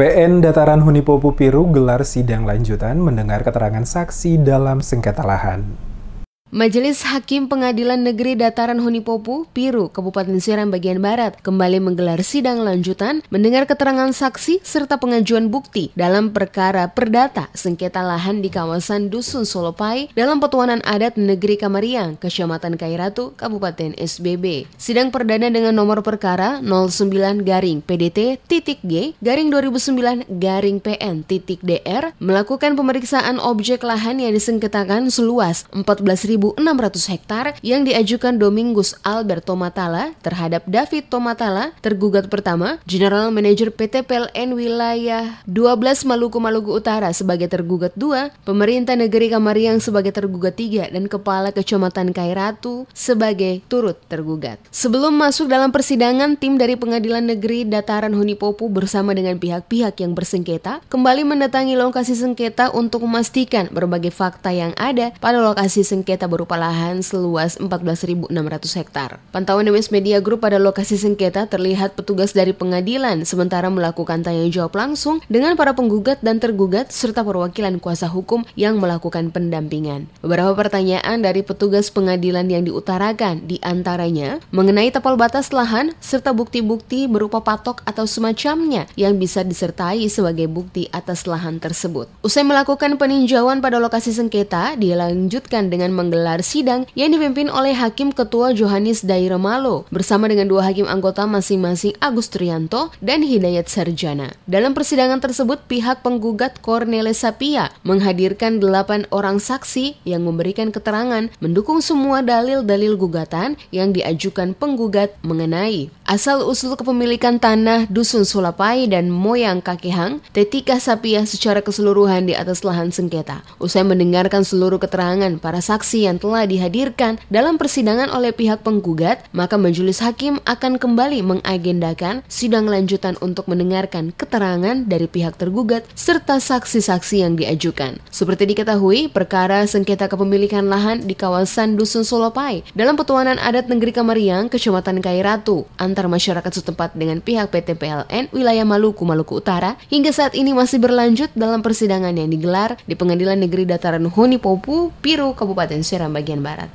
PN Dataran Hunipopu Piru gelar sidang lanjutan mendengar keterangan saksi dalam sengketa lahan. Majelis Hakim Pengadilan Negeri Dataran Honipopu, Piru, Kabupaten Seram bagian Barat kembali menggelar sidang lanjutan mendengar keterangan saksi serta pengajuan bukti dalam perkara perdata sengketa lahan di kawasan Dusun Solopai dalam petuanan adat Negeri Kamariang, Kecamatan Kairatu, Kabupaten SBB. Sidang perdana dengan nomor perkara 09 garing PDT titik G garing 2009 garing PN titik DR melakukan pemeriksaan objek lahan yang disengketakan seluas 14. 1.600 hektar yang diajukan Domingos Alberto Matala terhadap David Tomatala, tergugat pertama, General Manager PT PLN Wilayah 12 Maluku Maluku Utara sebagai tergugat dua, pemerintah negeri Kamariang sebagai tergugat tiga dan Kepala Kecamatan Kairatu sebagai turut tergugat. Sebelum masuk dalam persidangan, tim dari Pengadilan Negeri Dataran Hunipopu bersama dengan pihak-pihak yang bersengketa kembali mendatangi lokasi sengketa untuk memastikan berbagai fakta yang ada pada lokasi sengketa berupa lahan seluas 14.600 hektar. Pantauan Ms Media Group pada lokasi sengketa terlihat petugas dari pengadilan sementara melakukan tanya jawab langsung dengan para penggugat dan tergugat serta perwakilan kuasa hukum yang melakukan pendampingan. Beberapa pertanyaan dari petugas pengadilan yang diutarakan diantaranya mengenai tapal batas lahan serta bukti-bukti berupa patok atau semacamnya yang bisa disertai sebagai bukti atas lahan tersebut. Usai melakukan peninjauan pada lokasi sengketa, dilanjutkan dengan menggelar menggelar sidang yang dipimpin oleh Hakim Ketua Johannes Dairemalo bersama dengan dua hakim anggota masing-masing Agus Trianto dan Hidayat Sarjana. Dalam persidangan tersebut, pihak penggugat Cornelis Sapia menghadirkan delapan orang saksi yang memberikan keterangan mendukung semua dalil-dalil gugatan yang diajukan penggugat mengenai asal-usul kepemilikan tanah Dusun Sulapai dan Moyang Kakehang, Tetika Sapia secara keseluruhan di atas lahan sengketa. Usai mendengarkan seluruh keterangan para saksi yang yang telah dihadirkan dalam persidangan oleh pihak penggugat, maka majelis hakim akan kembali mengagendakan sidang lanjutan untuk mendengarkan keterangan dari pihak tergugat serta saksi-saksi yang diajukan. Seperti diketahui, perkara sengketa kepemilikan lahan di kawasan Dusun Solopai dalam petuanan adat negeri Kamariang, Kecamatan Kairatu, antar masyarakat setempat dengan pihak PT PLN wilayah Maluku, Maluku Utara, hingga saat ini masih berlanjut dalam persidangan yang digelar di Pengadilan Negeri Dataran Honi Popu, Piru, Kabupaten Serang. میگیرم بگین برات